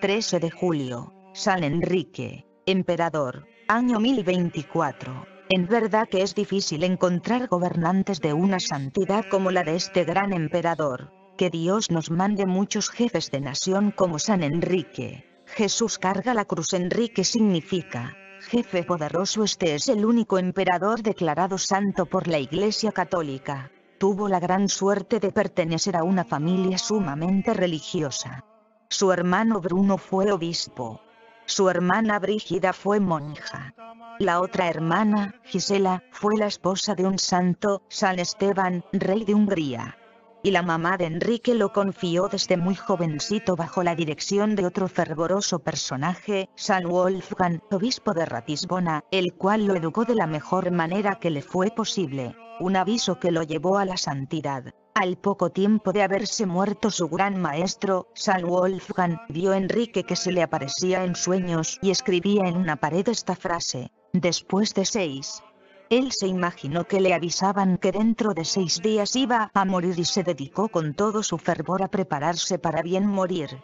13 de julio, San Enrique, emperador, año 1024. En verdad que es difícil encontrar gobernantes de una santidad como la de este gran emperador. Que Dios nos mande muchos jefes de nación como San Enrique. Jesús carga la cruz Enrique significa, jefe poderoso este es el único emperador declarado santo por la Iglesia Católica. Tuvo la gran suerte de pertenecer a una familia sumamente religiosa. Su hermano Bruno fue obispo. Su hermana Brígida fue monja. La otra hermana, Gisela, fue la esposa de un santo, San Esteban, rey de Hungría. Y la mamá de Enrique lo confió desde muy jovencito bajo la dirección de otro fervoroso personaje, San Wolfgang, obispo de Ratisbona, el cual lo educó de la mejor manera que le fue posible un aviso que lo llevó a la santidad. Al poco tiempo de haberse muerto su gran maestro, San Wolfgang, vio Enrique que se le aparecía en sueños y escribía en una pared esta frase, después de seis. Él se imaginó que le avisaban que dentro de seis días iba a morir y se dedicó con todo su fervor a prepararse para bien morir.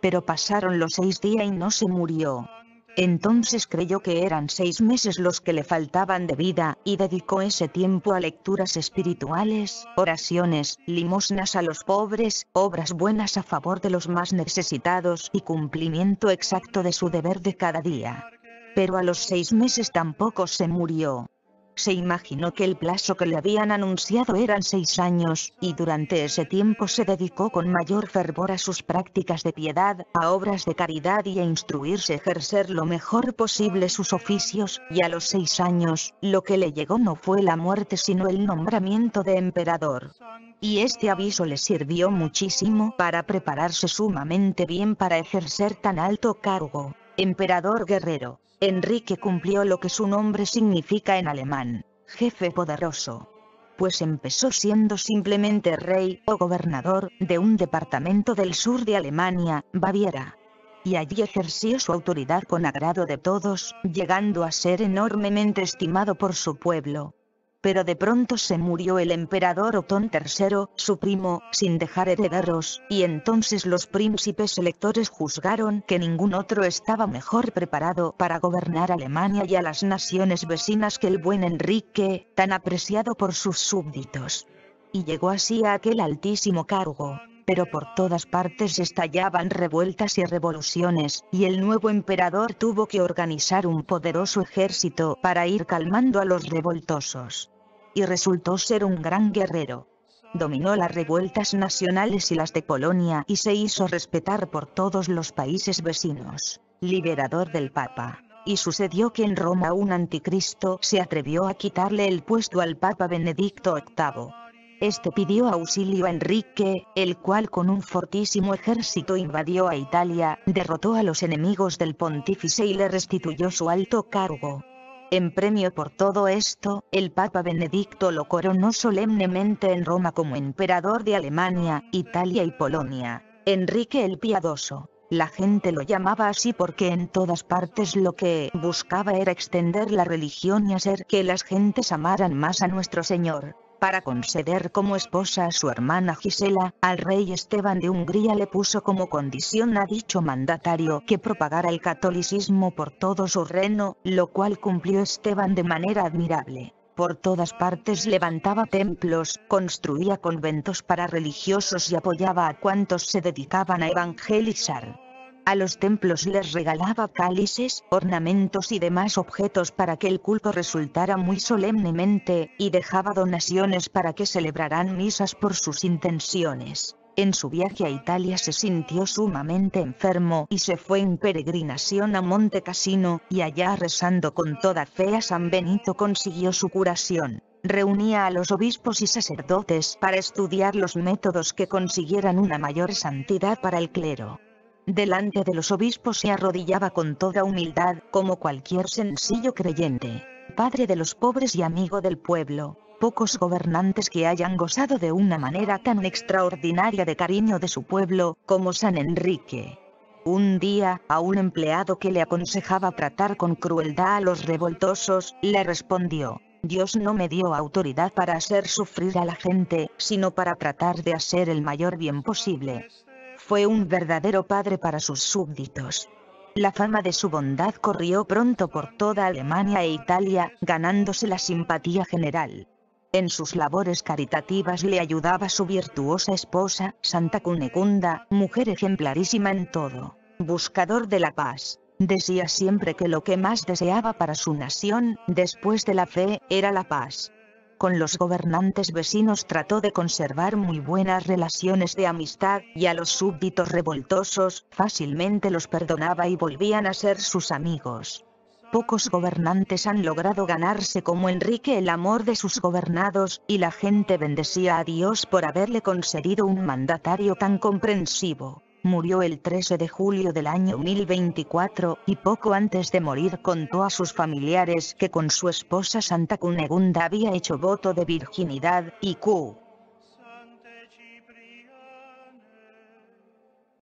Pero pasaron los seis días y no se murió. Entonces creyó que eran seis meses los que le faltaban de vida, y dedicó ese tiempo a lecturas espirituales, oraciones, limosnas a los pobres, obras buenas a favor de los más necesitados y cumplimiento exacto de su deber de cada día. Pero a los seis meses tampoco se murió, se imaginó que el plazo que le habían anunciado eran seis años, y durante ese tiempo se dedicó con mayor fervor a sus prácticas de piedad, a obras de caridad y a instruirse a ejercer lo mejor posible sus oficios, y a los seis años, lo que le llegó no fue la muerte sino el nombramiento de emperador. Y este aviso le sirvió muchísimo para prepararse sumamente bien para ejercer tan alto cargo. Emperador guerrero, Enrique cumplió lo que su nombre significa en alemán, jefe poderoso. Pues empezó siendo simplemente rey o gobernador de un departamento del sur de Alemania, Baviera. Y allí ejerció su autoridad con agrado de todos, llegando a ser enormemente estimado por su pueblo, pero de pronto se murió el emperador Otón III, su primo, sin dejar herederos, y entonces los príncipes electores juzgaron que ningún otro estaba mejor preparado para gobernar Alemania y a las naciones vecinas que el buen Enrique, tan apreciado por sus súbditos. Y llegó así a aquel altísimo cargo, pero por todas partes estallaban revueltas y revoluciones, y el nuevo emperador tuvo que organizar un poderoso ejército para ir calmando a los revoltosos. Y resultó ser un gran guerrero. Dominó las revueltas nacionales y las de Polonia y se hizo respetar por todos los países vecinos. Liberador del Papa y sucedió que en Roma un anticristo se atrevió a quitarle el puesto al Papa Benedicto VIII. Este pidió auxilio a Enrique, el cual con un fortísimo ejército invadió a Italia, derrotó a los enemigos del pontífice y le restituyó su alto cargo. En premio por todo esto, el Papa Benedicto lo coronó solemnemente en Roma como emperador de Alemania, Italia y Polonia. Enrique el Piadoso. La gente lo llamaba así porque en todas partes lo que buscaba era extender la religión y hacer que las gentes amaran más a nuestro Señor para conceder como esposa a su hermana Gisela, al rey Esteban de Hungría le puso como condición a dicho mandatario que propagara el catolicismo por todo su reino, lo cual cumplió Esteban de manera admirable. Por todas partes levantaba templos, construía conventos para religiosos y apoyaba a cuantos se dedicaban a evangelizar. A los templos les regalaba cálices, ornamentos y demás objetos para que el culto resultara muy solemnemente, y dejaba donaciones para que celebraran misas por sus intenciones. En su viaje a Italia se sintió sumamente enfermo y se fue en peregrinación a Monte Cassino, y allá rezando con toda fe a San Benito consiguió su curación. Reunía a los obispos y sacerdotes para estudiar los métodos que consiguieran una mayor santidad para el clero. Delante de los obispos se arrodillaba con toda humildad, como cualquier sencillo creyente, padre de los pobres y amigo del pueblo. Pocos gobernantes que hayan gozado de una manera tan extraordinaria de cariño de su pueblo, como San Enrique. Un día, a un empleado que le aconsejaba tratar con crueldad a los revoltosos, le respondió, Dios no me dio autoridad para hacer sufrir a la gente, sino para tratar de hacer el mayor bien posible fue un verdadero padre para sus súbditos. La fama de su bondad corrió pronto por toda Alemania e Italia, ganándose la simpatía general. En sus labores caritativas le ayudaba su virtuosa esposa, Santa Cunecunda, mujer ejemplarísima en todo, buscador de la paz. Decía siempre que lo que más deseaba para su nación, después de la fe, era la paz con los gobernantes vecinos trató de conservar muy buenas relaciones de amistad, y a los súbditos revoltosos, fácilmente los perdonaba y volvían a ser sus amigos. Pocos gobernantes han logrado ganarse como Enrique el amor de sus gobernados, y la gente bendecía a Dios por haberle concedido un mandatario tan comprensivo murió el 13 de julio del año 1024, y poco antes de morir contó a sus familiares que con su esposa Santa Cunegunda había hecho voto de virginidad, y Q.